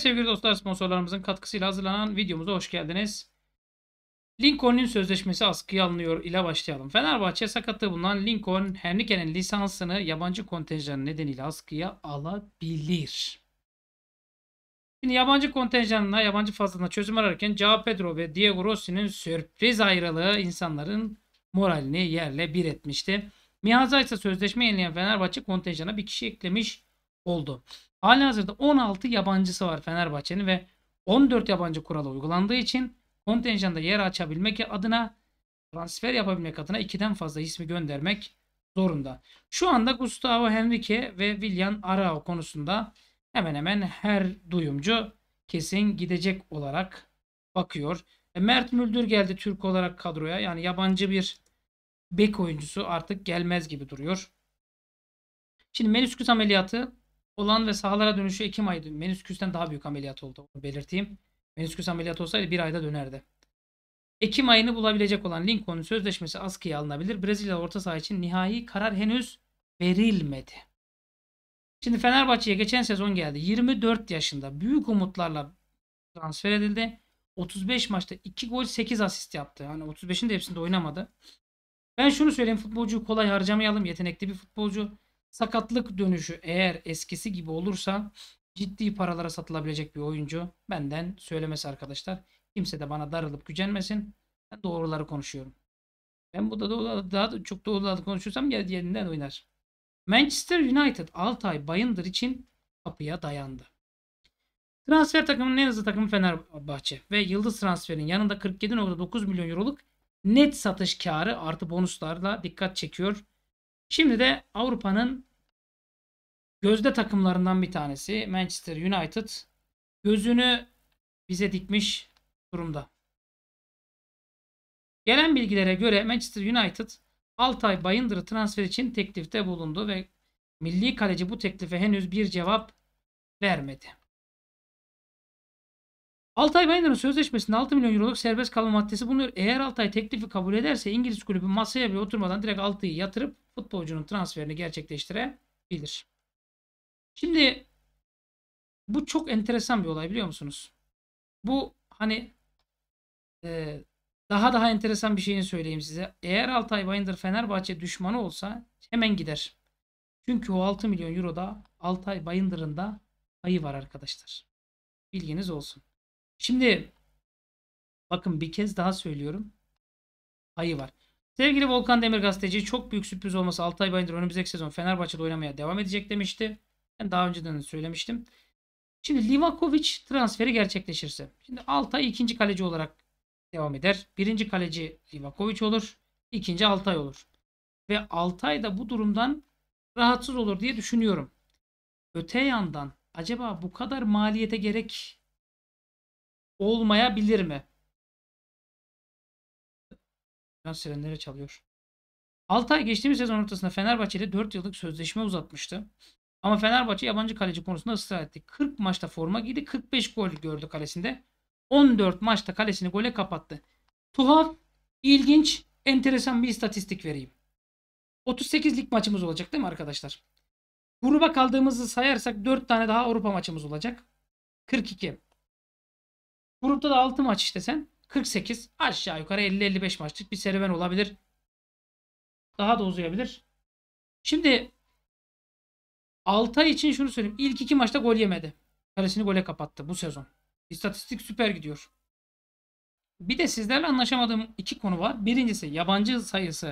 sevgili dostlar sponsorlarımızın katkısıyla hazırlanan videomuza hoş geldiniz. Lincoln'in sözleşmesi askıya alınıyor ile başlayalım. Fenerbahçe sakatlığı bulunan Lincoln, Henrique'nin lisansını yabancı kontenjanı nedeniyle askıya alabilir. Şimdi yabancı kontenjanına, yabancı fazlasına çözüm ararken Cao Pedro ve Diego Rossi'nin sürpriz ayrılığı insanların moralini yerle bir etmişti. Mihaza ise sözleşme yenileyen Fenerbahçe kontenjana bir kişi eklemiş oldu hazırda 16 yabancısı var Fenerbahçe'nin ve 14 yabancı kuralı uygulandığı için kontenjanda yer açabilmek adına transfer yapabilmek adına 2'den fazla ismi göndermek zorunda. Şu anda Gustavo Henrique ve William Arao konusunda hemen hemen her duyumcu kesin gidecek olarak bakıyor. E, Mert Müldür geldi Türk olarak kadroya. Yani yabancı bir bek oyuncusu artık gelmez gibi duruyor. Şimdi menüsküs ameliyatı olan ve sahalara dönüşü Ekim ayıydı. Menüsküsten daha büyük ameliyat oldu. Onu belirteyim. Menüsküs ameliyat olsaydı bir ayda dönerdi. Ekim ayını bulabilecek olan Lincoln sözleşmesi askıya alınabilir. Brezilya orta saha için nihai karar henüz verilmedi. Şimdi Fenerbahçe'ye geçen sezon geldi. 24 yaşında büyük umutlarla transfer edildi. 35 maçta 2 gol 8 asist yaptı. Yani 35'in de hepsinde oynamadı. Ben şunu söyleyeyim futbolcuyu kolay harcamayalım. Yetenekli bir futbolcu. Sakatlık dönüşü eğer eskisi gibi olursa ciddi paralara satılabilecek bir oyuncu. Benden söylemesi arkadaşlar. Kimse de bana darılıp gücenmesin. Ben doğruları konuşuyorum. Ben burada da daha çok doğruları konuşursam yer yerinden oynar. Manchester United Altay Bayındır için kapıya dayandı. Transfer takımının en hızlı takımı Fenerbahçe ve yıldız transferin yanında 47.9 milyon euroluk net satış karı artı bonuslarla dikkat çekiyor. Şimdi de Avrupa'nın gözde takımlarından bir tanesi Manchester United gözünü bize dikmiş durumda. Gelen bilgilere göre Manchester United Altay Bayındır'ı transfer için teklifte bulundu ve milli kaleci bu teklife henüz bir cevap vermedi. Altay Bayındır'ın sözleşmesinde 6 milyon euroluk serbest kalma maddesi bulunuyor. Eğer Altay teklifi kabul ederse İngiliz kulübü masaya bile oturmadan direkt 6'yı yatırıp futbolcunun transferini gerçekleştirebilir. Şimdi bu çok enteresan bir olay biliyor musunuz? Bu hani e, daha daha enteresan bir şeyini söyleyeyim size. Eğer Altay Bayındır Fenerbahçe düşmanı olsa hemen gider. Çünkü o 6 milyon euroda Altay Bayındır'ın da payı var arkadaşlar. Bilginiz olsun. Şimdi bakın bir kez daha söylüyorum. Ayı var. Sevgili Volkan Demir gazeteci çok büyük sürpriz olması Altay Bayındır boyunca önümüzdeki sezon Fenerbahçe'de oynamaya devam edecek demişti. Ben daha önceden de söylemiştim. Şimdi Livakovic transferi gerçekleşirse. Şimdi Altay ikinci kaleci olarak devam eder. Birinci kaleci Livakovic olur. ikinci Altay olur. Ve Altay da bu durumdan rahatsız olur diye düşünüyorum. Öte yandan acaba bu kadar maliyete gerek olmayabilir mi? Biraz sirenleri çalıyor. 6 ay geçtiğimiz sezon ortasında Fenerbahçe ile 4 yıllık sözleşme uzatmıştı. Ama Fenerbahçe yabancı kaleci konusunda ısrar etti. 40 maçta forma giydi. 45 gol gördü kalesinde. 14 maçta kalesini gole kapattı. Tuhaf, ilginç, enteresan bir istatistik vereyim. 38 lig maçımız olacak değil mi arkadaşlar? Gruba kaldığımızı sayarsak 4 tane daha Avrupa maçımız olacak. 42. Grupta da 6 maç işte sen 48 aşağı yukarı 50-55 maçlık bir serüven olabilir. Daha da uzayabilir. Şimdi Altay için şunu söyleyeyim. İlk iki maçta gol yemedi. karesini gole kapattı bu sezon. İstatistik süper gidiyor. Bir de sizlerle anlaşamadığım iki konu var. Birincisi yabancı sayısı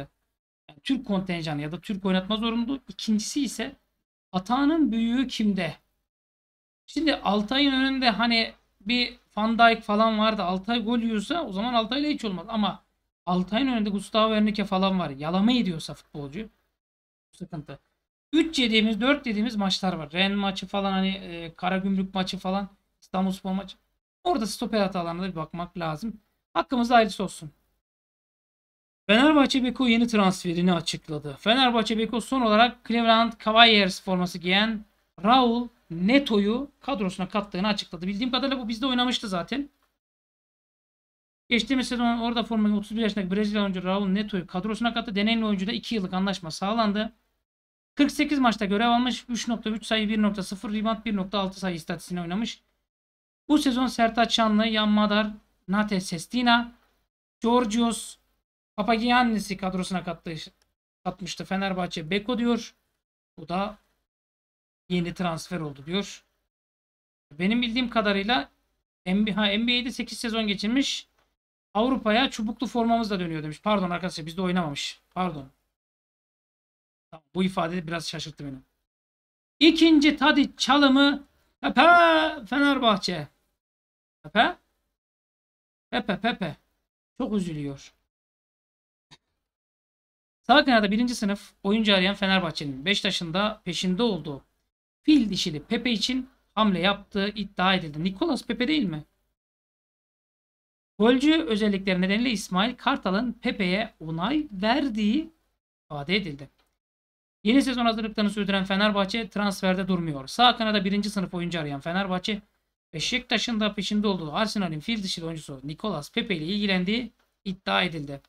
yani Türk kontenjanı ya da Türk oynatma zorunluluğu. İkincisi ise hatanın büyüğü kimde? Şimdi Altay'ın önünde hani bir Van Dijk falan vardı. Altay gol yiyorsa o zaman Altay'la hiç olmaz. Ama Altay'ın önünde Gustavo Henrique falan var. Yalama ediyorsa futbolcu. Sıkıntı. 3 yediğimiz 4 yediğimiz maçlar var. Ren maçı falan hani e, Karagümrük maçı falan İstanbul Spor maçı. Orada stoper hatalarına da bir bakmak lazım. Hakkımızda ayrısı olsun. Fenerbahçe Beko yeni transferini açıkladı. Fenerbahçe Beko son olarak Cleveland Cavaliers forması giyen Raul Neto'yu kadrosuna kattığını açıkladı. Bildiğim kadarıyla bu bizde oynamıştı zaten. Geçtiğimiz sezon orada formayı 31 yaşındaki Brezilya oyuncu Raul Neto'yu kadrosuna kattı. Deneyimli oyuncuda 2 yıllık anlaşma sağlandı. 48 maçta görev almış. 3.3 sayı 1.0 rebound 1.6 sayı istatistiğine oynamış. Bu sezon Sertaç Şanlı, Yan Madar, Nate Sestina, Georgios Papagiannis'i kadrosuna kattı, katmıştı. Fenerbahçe Beko diyor. Bu da yeni transfer oldu diyor. Benim bildiğim kadarıyla NBA, NBA'de 8 sezon geçirmiş. Avrupa'ya çubuklu formamızla dönüyor demiş. Pardon arkadaşlar bizde oynamamış. Pardon. bu ifade biraz şaşırttı beni. İkinci Tadiç çalımı Pepe Fenerbahçe. Pepe Pepe Pepe. Çok üzülüyor. Sağ kanada birinci sınıf oyuncu arayan Fenerbahçe'nin 5 yaşında peşinde olduğu fil dişili Pepe için hamle yaptığı iddia edildi. Nicolas Pepe değil mi? Golcü özellikleri nedeniyle İsmail Kartal'ın Pepe'ye onay verdiği ifade edildi. Yeni sezon hazırlıklarını sürdüren Fenerbahçe transferde durmuyor. Sağ kanada birinci sınıf oyuncu arayan Fenerbahçe, Beşiktaş'ın da peşinde olduğu Arsenal'in fil dişili oyuncusu Nicolas Pepe ile ilgilendiği iddia edildi.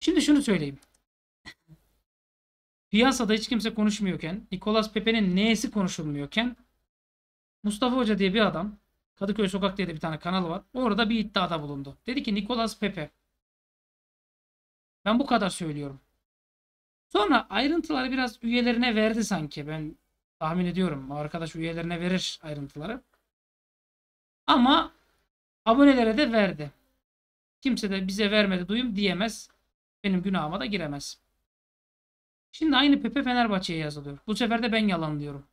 Şimdi şunu söyleyeyim piyasada hiç kimse konuşmuyorken, Nicolas Pepe'nin neyesi konuşulmuyorken Mustafa Hoca diye bir adam, Kadıköy Sokak diye de bir tane kanal var. Orada bir iddiada bulundu. Dedi ki Nicolas Pepe. Ben bu kadar söylüyorum. Sonra ayrıntıları biraz üyelerine verdi sanki. Ben tahmin ediyorum. Arkadaş üyelerine verir ayrıntıları. Ama abonelere de verdi. Kimse de bize vermedi duyum diyemez. Benim günahıma da giremez. Şimdi aynı Pepe Fenerbahçe'ye yazılıyor. Bu sefer de ben yalanlıyorum. diyorum.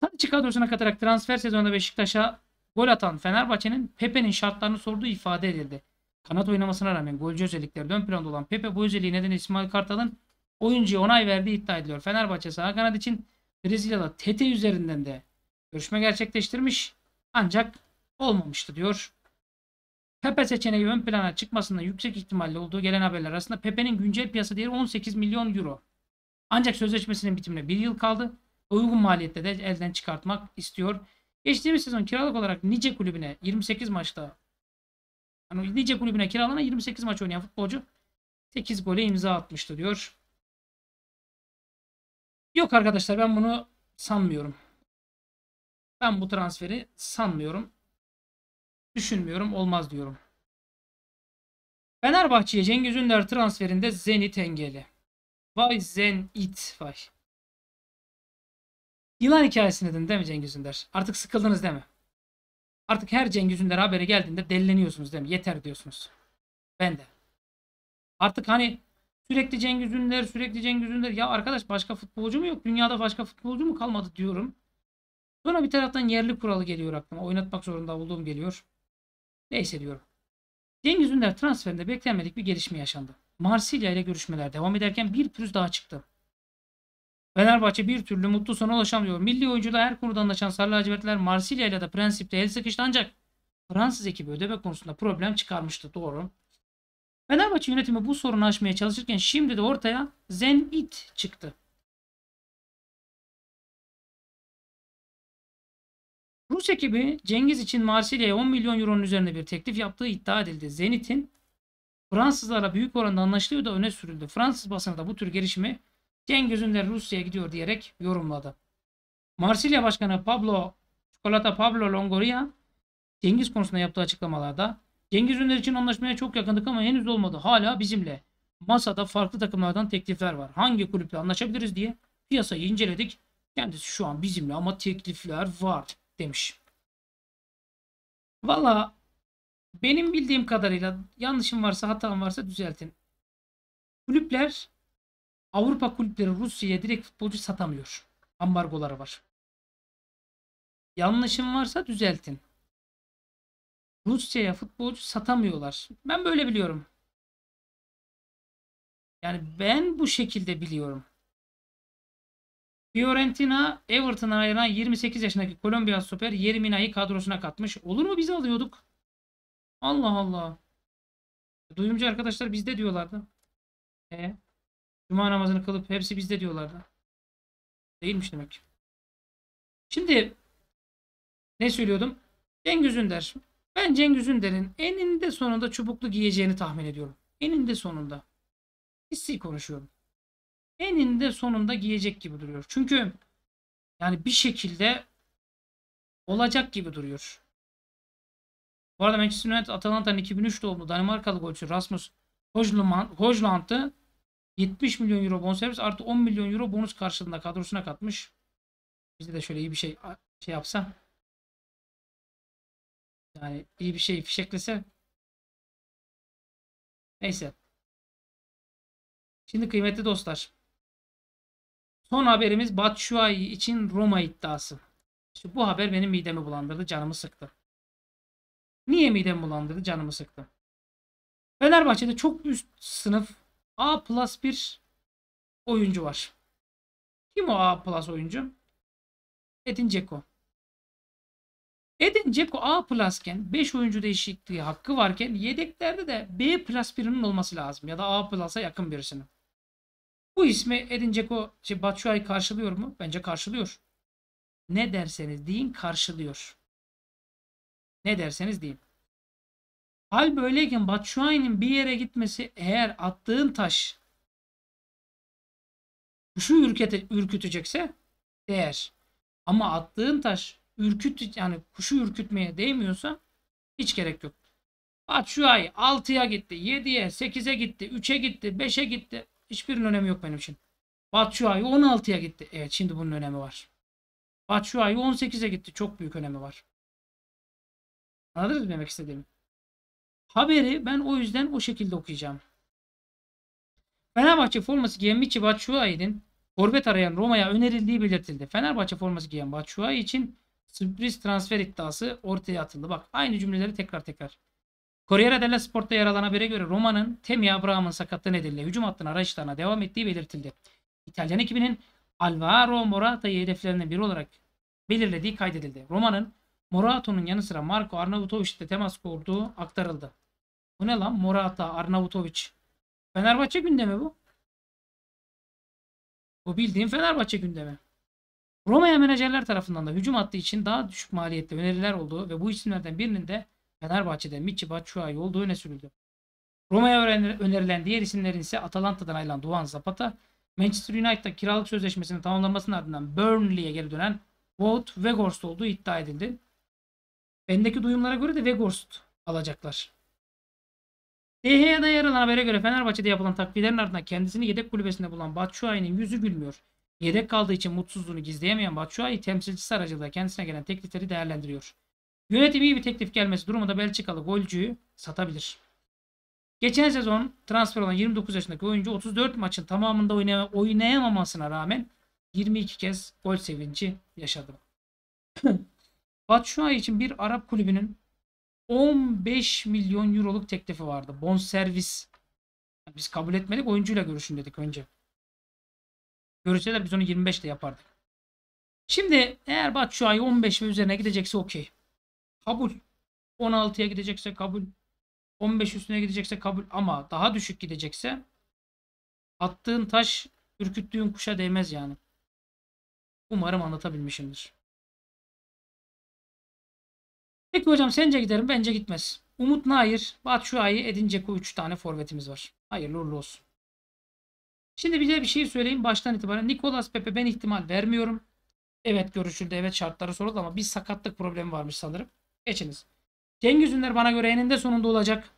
Tadiç kadrosuna katarak transfer sezonunda Beşiktaş'a gol atan Fenerbahçe'nin Pepe'nin şartlarını sorduğu ifade edildi. Kanat oynamasına rağmen golcü özellikleri ön planda olan Pepe bu özelliği nedeniyle İsmail Kartal'ın oyuncuya onay verdiği iddia ediliyor. Fenerbahçe sağ kanat için Brezilya'da TT üzerinden de görüşme gerçekleştirmiş ancak olmamıştı diyor Pepe seçeneği ön plana çıkmasında yüksek ihtimalle olduğu gelen haberler arasında Pepe'nin güncel piyasa değeri 18 milyon euro. Ancak sözleşmesinin bitimine 1 yıl kaldı. Uygun maliyette de elden çıkartmak istiyor. Geçtiğimiz sezon kiralık olarak nice kulübüne 28 maçta yani nice kulübüne kiralana 28 maç oynayan futbolcu 8 gole imza atmıştı diyor. Yok arkadaşlar ben bunu sanmıyorum. Ben bu transferi sanmıyorum. Düşünmüyorum olmaz diyorum. Fenerbahçe'ye Cengiz Ünder transferinde Zenit engeli. Vay Zenit vay. Yılan hikayesini dedin değil mi Cengiz Ünder? Artık sıkıldınız değil mi? Artık her Cengiz Ünder haberi geldiğinde delleniyorsunuz değil mi? Yeter diyorsunuz. Ben de. Artık hani sürekli Cengiz Ünder, sürekli Cengiz Ünder. Ya arkadaş başka futbolcu mu yok? Dünyada başka futbolcu mu kalmadı diyorum. Sonra bir taraftan yerli kuralı geliyor aklıma. Oynatmak zorunda olduğum geliyor. Neyse diyorum. Cengiz Ünder transferinde beklenmedik bir gelişme yaşandı. Marsilya ile görüşmeler devam ederken bir pürüz daha çıktı. Fenerbahçe bir türlü mutlu sona ulaşamıyor. Milli oyuncuda her konuda anlaşan Sarı Lacivertler Marsilya ile de prensipte el sıkıştı ancak Fransız ekibi ödeme konusunda problem çıkarmıştı. Doğru. Fenerbahçe yönetimi bu sorunu aşmaya çalışırken şimdi de ortaya Zenit çıktı. Rus ekibi Cengiz için Marsilya'ya 10 milyon euronun üzerine bir teklif yaptığı iddia edildi. Zenit'in Fransızlara büyük oranda anlaşılıyor da öne sürüldü. Fransız basını da bu tür gelişimi Cengiz'in de Rusya'ya gidiyor diyerek yorumladı. Marsilya Başkanı Pablo Çikolata Pablo Longoria Cengiz konusunda yaptığı açıklamalarda Cengiz Ünder için anlaşmaya çok yakındık ama henüz olmadı. Hala bizimle. Masada farklı takımlardan teklifler var. Hangi kulüple anlaşabiliriz diye piyasayı inceledik. Kendisi şu an bizimle ama teklifler var demiş. Valla benim bildiğim kadarıyla yanlışım varsa hatam varsa düzeltin. Kulüpler Avrupa kulüpleri Rusya'ya direkt futbolcu satamıyor. Ambargoları var. Yanlışım varsa düzeltin. Rusya'ya futbolcu satamıyorlar. Ben böyle biliyorum. Yani ben bu şekilde biliyorum. Fiorentina Everton'a ayrılan 28 yaşındaki Kolombiya süper Yermina'yı kadrosuna katmış. Olur mu bizi alıyorduk? Allah Allah. Duyumcu arkadaşlar bizde diyorlardı. E, Cuma namazını kılıp hepsi bizde diyorlardı. Değilmiş demek. Şimdi ne söylüyordum? Cengiz Ünder. Ben Cengiz Ünder'in eninde sonunda çubuklu giyeceğini tahmin ediyorum. Eninde sonunda. Hissi konuşuyorum eninde sonunda giyecek gibi duruyor. Çünkü yani bir şekilde olacak gibi duruyor. Bu arada Manchester United Atalanta'nın 2003 doğumlu Danimarkalı golcü Rasmus Hojland'ı 70 milyon euro bonservis artı 10 milyon euro bonus karşılığında kadrosuna katmış. Bizde de şöyle iyi bir şey şey yapsa. Yani iyi bir şey fişeklese. Neyse. Şimdi kıymetli dostlar. Son haberimiz Batshuayi için Roma iddiası. İşte bu haber benim midemi bulandırdı, canımı sıktı. Niye midemi bulandırdı, canımı sıktı? Fenerbahçe'de çok üst sınıf A plus bir oyuncu var. Kim o A plus oyuncu? Edin Ceko. Edin Ceko A plusken 5 oyuncu değişikliği hakkı varken yedeklerde de B plus birinin olması lazım ya da A plus'a yakın birisinin. Bu ismi Edin Dzeko, şey Batshuayi karşılıyor mu? Bence karşılıyor. Ne derseniz deyin karşılıyor. Ne derseniz deyin. Hal böyleyken Batshuayi'nin bir yere gitmesi eğer attığın taş kuşu ürkete, ürkütecekse değer. Ama attığın taş ürküt yani kuşu ürkütmeye değmiyorsa hiç gerek yok. Batshuayi 6'ya gitti, 7'ye, 8'e gitti, 3'e gitti, 5'e gitti. Hiçbirinin önemi yok benim için. Batshuayi 16'ya gitti. Evet şimdi bunun önemi var. Batshuayi 18'e gitti. Çok büyük önemi var. Anladınız mı demek istediğimi? Haberi ben o yüzden o şekilde okuyacağım. Fenerbahçe forması giyen Michi Batshuayi'nin forvet arayan Roma'ya önerildiği belirtildi. Fenerbahçe forması giyen Batshuayi için sürpriz transfer iddiası ortaya atıldı. Bak aynı cümleleri tekrar tekrar. Corriere della Sport'ta yer alan habere göre Roma'nın Temi Abraham'ın sakatlığı nedeniyle hücum hattına araçlarına devam ettiği belirtildi. İtalyan ekibinin Alvaro Morata'yı hedeflerinden biri olarak belirlediği kaydedildi. Roma'nın Morata'nın yanı sıra Marco Arnavutovic ile temas kurduğu aktarıldı. Bu ne lan? Morata, Arnavutovic. Fenerbahçe gündemi bu. Bu bildiğin Fenerbahçe gündemi. Roma'ya menajerler tarafından da hücum hattı için daha düşük maliyette öneriler olduğu ve bu isimlerden birinin de Fenerbahçe'de Michiba Batshuayi olduğu öne sürüldü. Roma'ya önerilen diğer isimlerin ise Atalanta'dan ayrılan Duan Zapata, Manchester United'da kiralık sözleşmesini tamamlamasının ardından Burnley'e geri dönen Wout Weghorst olduğu iddia edildi. Bendeki duyumlara göre de Weghorst alacaklar. DHA'da yer alan habere göre Fenerbahçe'de yapılan takviyelerin ardından kendisini yedek kulübesinde bulan Batshuayi'nin yüzü gülmüyor. Yedek kaldığı için mutsuzluğunu gizleyemeyen Batshuayi temsilcisi aracılığıyla kendisine gelen teklifleri değerlendiriyor. Yönetim iyi bir teklif gelmesi durumunda Belçikalı golcüyü satabilir. Geçen sezon transfer olan 29 yaşındaki oyuncu 34 maçın tamamında oynayamamasına rağmen 22 kez gol sevinci yaşadı. Batshuayi için bir Arap kulübünün 15 milyon euroluk teklifi vardı. Bon servis. biz kabul etmedik. Oyuncuyla görüşün dedik önce. Görüşseler biz onu 25 de yapardık. Şimdi eğer Batshuayi 15 ve üzerine gidecekse okey kabul. 16'ya gidecekse kabul. 15 üstüne gidecekse kabul ama daha düşük gidecekse attığın taş ürküttüğün kuşa değmez yani. Umarım anlatabilmişimdir. Peki hocam sence giderim? Bence gitmez. Umut Nair, Batshuayi, Edin Dzeko 3 tane forvetimiz var. Hayırlı uğurlu olsun. Şimdi bize bir şey söyleyeyim baştan itibaren. Nikolas Pepe ben ihtimal vermiyorum. Evet görüşüldü, evet şartları soruldu ama bir sakatlık problemi varmış sanırım. Geçiniz. Cengiz Ünder bana göre eninde sonunda olacak.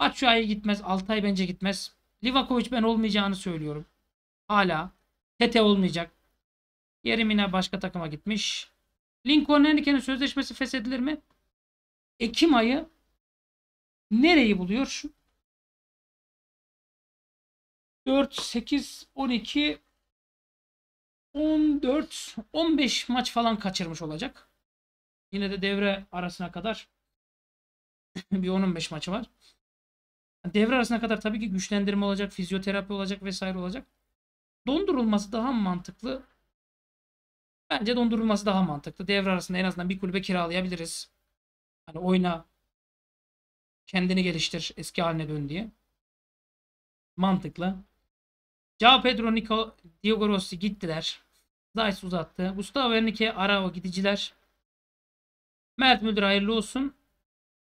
Batshuayi gitmez. Altay bence gitmez. Livakovic ben olmayacağını söylüyorum. Hala. Tete olmayacak. Yerimine başka takıma gitmiş. Lincoln Henrique'nin sözleşmesi feshedilir mi? Ekim ayı nereyi buluyor? 4, 8, 12, 14, 15 maç falan kaçırmış olacak. Yine de devre arasına kadar bir 10-15 maçı var. Devre arasına kadar tabii ki güçlendirme olacak, fizyoterapi olacak vesaire olacak. Dondurulması daha mantıklı. Bence dondurulması daha mantıklı. Devre arasında en azından bir kulübe kiralayabiliriz. Hani oyna, kendini geliştir, eski haline dön diye. Mantıklı. Cao Pedro, Nico, Diego Rossi gittiler. Zayt uzattı. Gustavo Henrique, Arao gidiciler. Mert Müldür hayırlı olsun.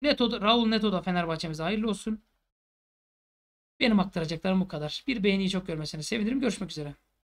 Neto, Raul Neto da Fenerbahçe'mize hayırlı olsun. Benim aktaracaklarım bu kadar. Bir beğeniyi çok görmesini sevinirim. Görüşmek üzere.